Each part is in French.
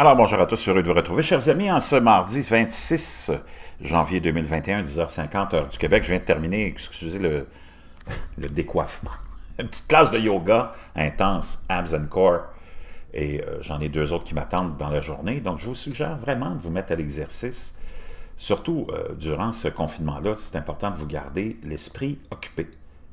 Alors bonjour à tous, heureux de vous retrouver, chers amis, en ce mardi 26 janvier 2021, 10h50, heure du Québec. Je viens de terminer, excusez le, le décoiffement, une petite classe de yoga intense, abs and core, et euh, j'en ai deux autres qui m'attendent dans la journée. Donc je vous suggère vraiment de vous mettre à l'exercice, surtout euh, durant ce confinement-là, c'est important de vous garder l'esprit occupé.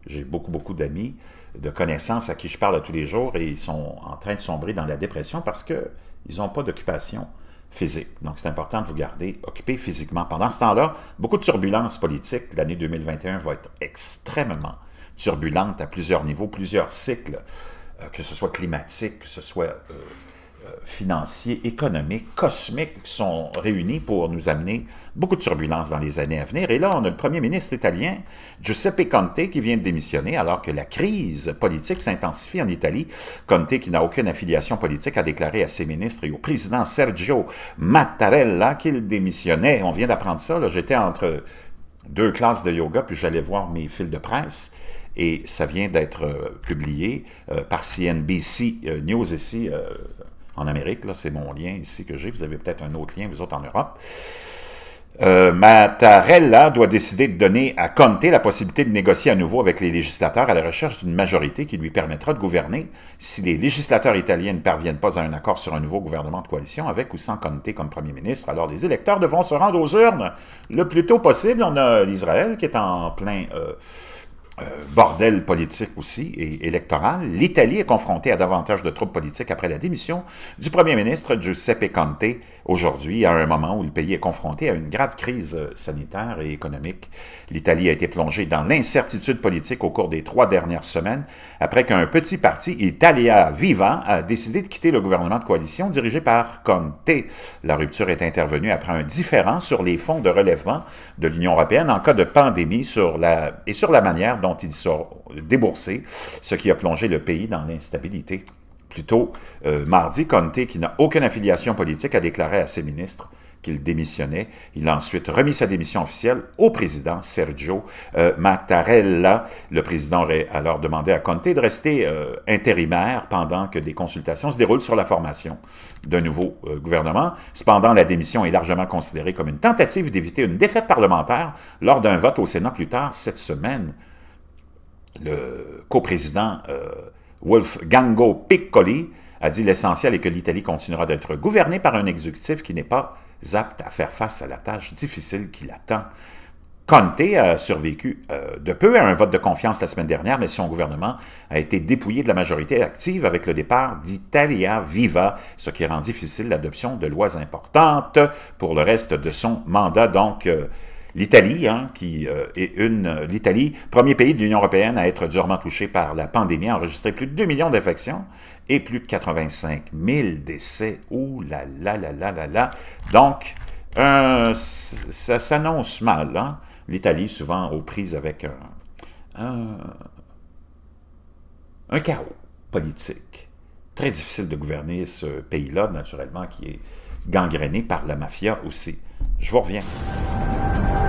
J'ai beaucoup, beaucoup d'amis, de connaissances à qui je parle tous les jours et ils sont en train de sombrer dans la dépression parce que ils n'ont pas d'occupation physique. Donc, c'est important de vous garder occupé physiquement. Pendant ce temps-là, beaucoup de turbulences politiques. L'année 2021 va être extrêmement turbulente à plusieurs niveaux, plusieurs cycles, euh, que ce soit climatique, que ce soit euh, euh, financiers, économiques, cosmiques sont réunis pour nous amener beaucoup de turbulences dans les années à venir. Et là, on a le premier ministre italien, Giuseppe Conte, qui vient de démissionner alors que la crise politique s'intensifie en Italie. Conte, qui n'a aucune affiliation politique, a déclaré à ses ministres et au président Sergio Mattarella qu'il démissionnait. On vient d'apprendre ça. J'étais entre deux classes de yoga, puis j'allais voir mes fils de presse et ça vient d'être euh, publié euh, par CNBC News ici en Amérique, là, c'est mon lien ici que j'ai, vous avez peut-être un autre lien, vous autres en Europe. Euh, Mattarella doit décider de donner à Conte la possibilité de négocier à nouveau avec les législateurs à la recherche d'une majorité qui lui permettra de gouverner si les législateurs italiens ne parviennent pas à un accord sur un nouveau gouvernement de coalition avec ou sans Conte comme premier ministre. Alors les électeurs devront se rendre aux urnes le plus tôt possible. On a l'Israël qui est en plein... Euh, euh, bordel politique aussi et électoral, l'Italie est confrontée à davantage de troubles politiques après la démission du premier ministre Giuseppe Conte aujourd'hui, à un moment où le pays est confronté à une grave crise euh, sanitaire et économique. L'Italie a été plongée dans l'incertitude politique au cours des trois dernières semaines après qu'un petit parti, Italia Viva, a décidé de quitter le gouvernement de coalition dirigé par Conte. La rupture est intervenue après un différend sur les fonds de relèvement de l'Union européenne en cas de pandémie sur la, et sur la manière dont dont ils sont déboursés, ce qui a plongé le pays dans l'instabilité. Plutôt, euh, mardi, Conte, qui n'a aucune affiliation politique, a déclaré à ses ministres qu'il démissionnait. Il a ensuite remis sa démission officielle au président Sergio euh, Mattarella. Le président aurait alors demandé à Conte de rester euh, intérimaire pendant que des consultations se déroulent sur la formation d'un nouveau gouvernement. Cependant, la démission est largement considérée comme une tentative d'éviter une défaite parlementaire lors d'un vote au Sénat plus tard cette semaine le coprésident Wolf euh, Wolfgango Piccoli a dit l'essentiel est que l'Italie continuera d'être gouvernée par un exécutif qui n'est pas apte à faire face à la tâche difficile qui l'attend. Conte a survécu euh, de peu à un vote de confiance la semaine dernière, mais son gouvernement a été dépouillé de la majorité active avec le départ d'Italia Viva, ce qui rend difficile l'adoption de lois importantes pour le reste de son mandat. Donc, euh, L'Italie, hein, qui euh, est une... Euh, L'Italie, premier pays de l'Union européenne à être durement touché par la pandémie, a enregistré plus de 2 millions d'infections et plus de 85 000 décès. Ouh là là là là là Donc, ça s'annonce mal. Hein? L'Italie, souvent aux prises avec un, un, un chaos politique. Très difficile de gouverner ce pays-là, naturellement, qui est gangréné par la mafia aussi. Je vous reviens.